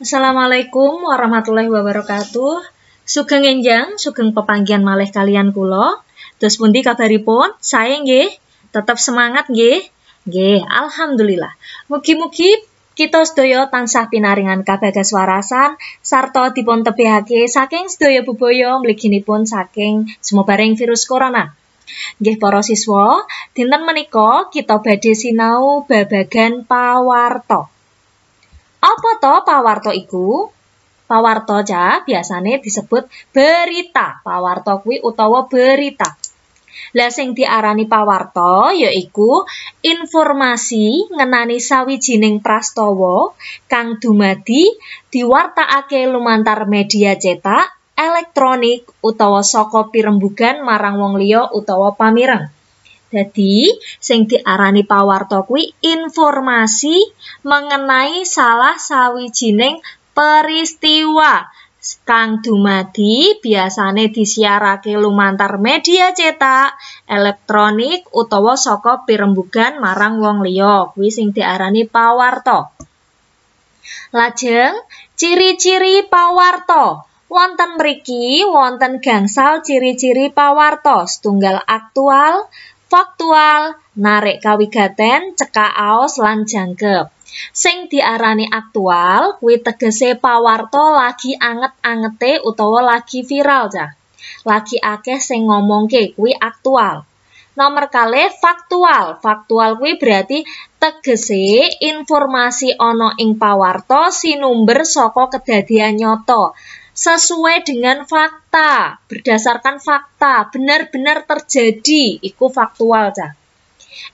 Assalamualaikum warahmatullahi wabarakatuh. Sugeng enjang, sugeng pepanggian malih kalian kulo. Terus pundi kabaripun? Saya nggih, tetap semangat nggih. Nggih, alhamdulillah. Mugi-mugi kita sedaya tansah pinaringan kabagas warasan Sarto dipun tebihake saking sedaya bebaya mliginipun saking semua bareng virus corona. Nggih para siswa, dinten menika kita badhe sinau babagan pawarto. Apa to pawarto iku? Pawarto ja biasane disebut berita. Pawarto kuwi utawa berita. Lah sing diarani pawarto yaiku informasi ngenani sawijining prastawa kang dumadi diwartakake lumantar media cetak, elektronik utawa saka pirembugan marang wong liya utawa pamireng. Jadi, sing diarani pawarto kuwi informasi mengenai salah sawijining peristiwa kang dumadi biasane disiarake lumantar media cetak, elektronik utawa saka pirembugan marang wong liya kuwi sing diarani pawarto. Lajeng ciri-ciri pawarto Wonten mriki wonten gangsal ciri-ciri pawarto setunggal aktual, faktual, narik kawigaten, cekak aos lan jangkep. Sing diarani aktual kuwi tegese pawarto lagi anget-angete utawa lagi viral ja. Lagi akeh sing ngomongke kuwi aktual. Nomor kali faktual. Faktual kuwi berarti tegese informasi ono ing pawarta sinumber saka kedadian nyoto sesuai dengan fakta, berdasarkan fakta, benar-benar terjadi, iku faktual cah.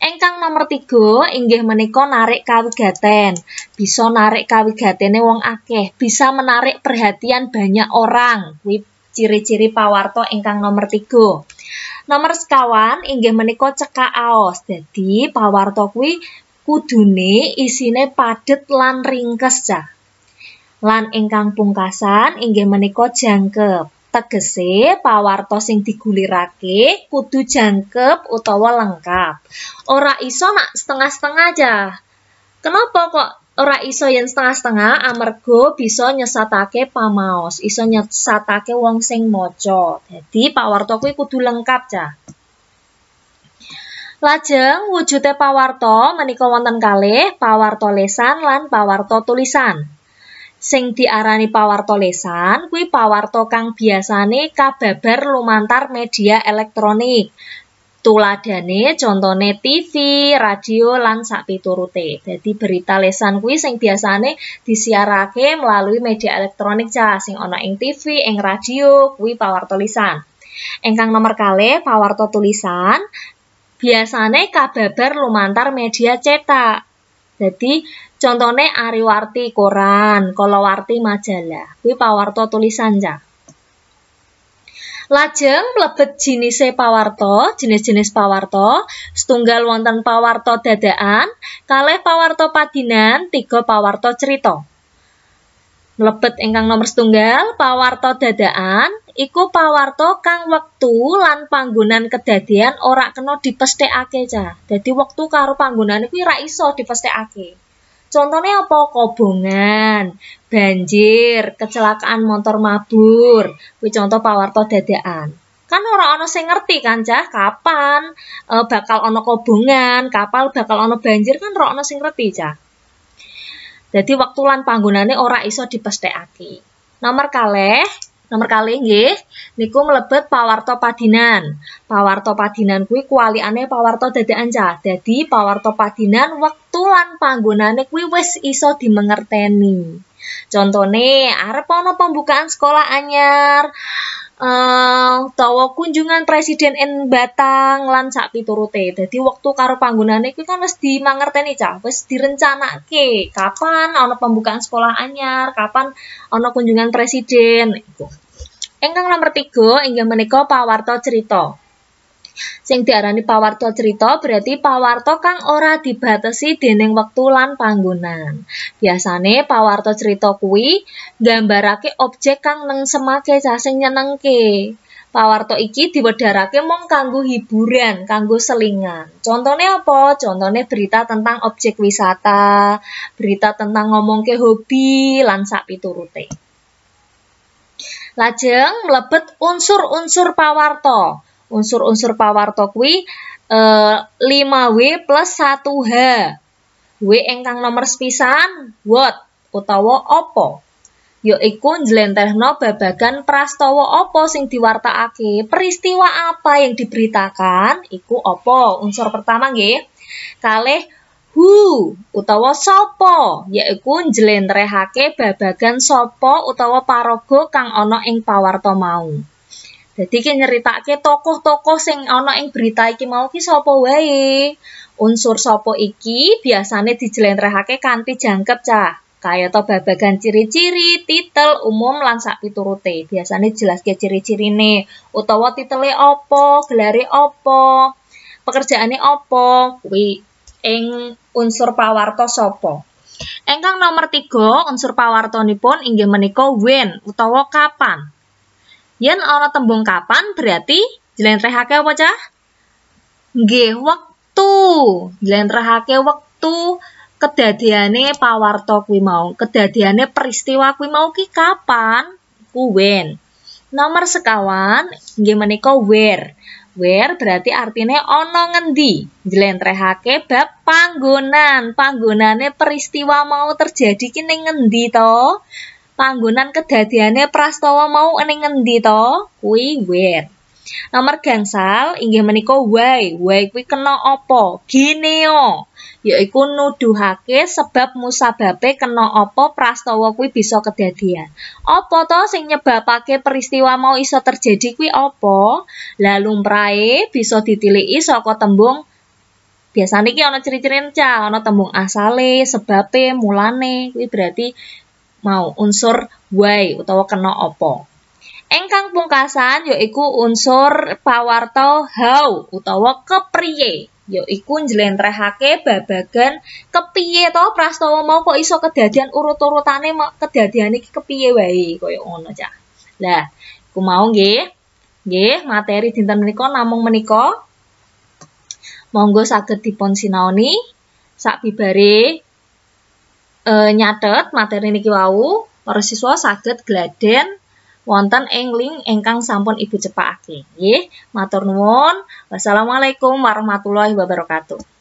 Engkang nomor tiga, inggih menika narik kawigaten. Bisa narik kawigatene wong akeh, bisa menarik perhatian banyak orang. Kuwi ciri-ciri pawarto ingkang nomor tiga. Nomor sekawan inggih menika cekak aos. jadi pawarto kuwi kudune isine padet lan ringkes cah. Lan ingkang pungkasan inggih menika jangkep. tegese pawarto sing digulirake kudu jangkep utawa lengkap. Ora iso nak setengah-setengah aja. Kenapa kok ora iso yen setengah-setengah amarga bisa nyesatake pamaos, iso nyesatake wong sing maca. Dadi pawarto kuwi kudu lengkap ja. Lajeng wujude pawarto menika wonten kalih pawarto lesan lan pawarto tulisan. Sing diarani pawarto lesan kuwi pawarto kang biasane kababar lumantar media elektronik. Tuladane contone TV, radio lan sakpiturute. Jadi berita lesan kuwi sing biasane disiarake melalui media elektronik cah sing ono ing TV, ing radio kuwi pawarto lisan. Engkang nomor kali pawarto tulisan biasane kababar lumantar media cetak. Jadi contohnya ariwarti koran, warti majalah. Kuwi pawarto tulisan ja. Lajeng lebet jenis pawarto, jenis-jenis pawarto, setunggal wonten pawarto dadaan, kalih pawarto padinan, tiga pawarto cerita. Lebet ingkang nomor setunggal pawarto dadaan, iku pawarto kang waktu lan panggonan kedadian ora kena dipesthekake cah. Jadi waktu karo panggonan kuwi ora iso dipesthekake. Contohnya apa? Kobongan, banjir, kecelakaan motor mabur. Kuwi contoh pawarto dadakan. Kan ora ana sing ngerti kan cah kapan e, bakal ana kobongan, kapal bakal ana banjir kan ora ana sing ngerti cah. Jadi waktu lan panggonane ora iso dipesthekake. Nomor kalih Nomor kali nggih niku mlebet pawarto padinan. Pawarto padinan kuwi kualiane pawarto dadakan cah. Dadi pawarto padinan wektu lan panggonane kuwi wis iso dimengerteni. Contone arep ana pembukaan sekolah anyar, uh, kunjungan presiden N Batang lan sak piturute. Dadi wektu karo panggonane itu kan wis dimangerteni cah, wis direncanake kapan ana pembukaan sekolah anyar, kapan ana kunjungan presiden. Engkang nomor tiga inggih menika pawarta cerita. Sing diarani Pawarto cerita berarti Pawarto kang ora dibatasi dening wektu lan panggonan. Biasane Pawarto cerita kuwi nggambarake objek kang neng semake sing nyenengke. Pawarto iki diwedharake mung kanggo hiburan, kanggo selingan. Contone apa? Contone berita tentang objek wisata, berita tentang ngomongke hobi, lan sak piturute. Lajeng mlebet unsur-unsur Pawarto unsur-unsur pawarto kuwi e, eh, 5W plus 1H. W engkang nomor sepisan what utawa opo. Yaiku njlentrehno babagan prastowo opo sing diwartakake. Peristiwa apa yang diberitakan iku opo. Unsur pertama nge, Kalih who utawa sopo yaiku jelentrehake babagan sopo utawa paraga kang ana ing pawarta mau. Jadi ki nyeritake tokoh-tokoh sing ana ing berita iki mau ki sapa wae. Unsur sapa iki biasane dijelentrehake kanthi jangkep cah. Kayata babagan ciri-ciri, titel, umum lan sak piturute. Biasane jelaske ciri-cirine utawa titele apa, gelare apa, pekerjaane apa kuwi ing unsur pawarta sapa. Engkang nomor 3 unsur pun inggih menika when utawa kapan. Yen ana tembung kapan berarti jlentrehake apa cah? Nggih, wektu. Jlentrehake wektu kedadiane pawarta kuwi mau. Kedadiane peristiwa kuwi mau ki kapan? Kuwen. Nomor sekawan nggih menika where. Where berarti artinya ono ngendi. Jlentrehake bab panggonan. Panggonane peristiwa mau terjadi kini ngendi to? panggonan kedadiane prastawa mau ening ngendi to? Kuwi where. Nomor gangsal inggih menika why. Why kuwi kena apa? Gineo. Yaiku nuduhake sebab musababe kena apa prastawa kuwi bisa kedadian. Apa to sing nyebabake peristiwa mau iso terjadi kuwi apa? meraih lumrahe bisa ditiliki saka tembung biasa niki ono ciri-ciri cah ana tembung asale, sebabe, mulane kui berarti mau unsur why utawa kena opo. Engkang pungkasan yaiku unsur pawarta how utawa kepriye yaiku njlentrehake babagan kepiye to prastawa mau kok iso kedadian urut-urutane kedadian iki kepiye wae kaya ngono cah. Lah, ku mau nggih. Nggih, materi dinten menika namung menika monggo saged dipun sinaoni sakbibare e, nyatet materi niki wau para siswa saged gladen wonten ing link ingkang sampun Ibu cepakake. Nggih, matur nuwun. Wassalamualaikum warahmatullahi wabarakatuh.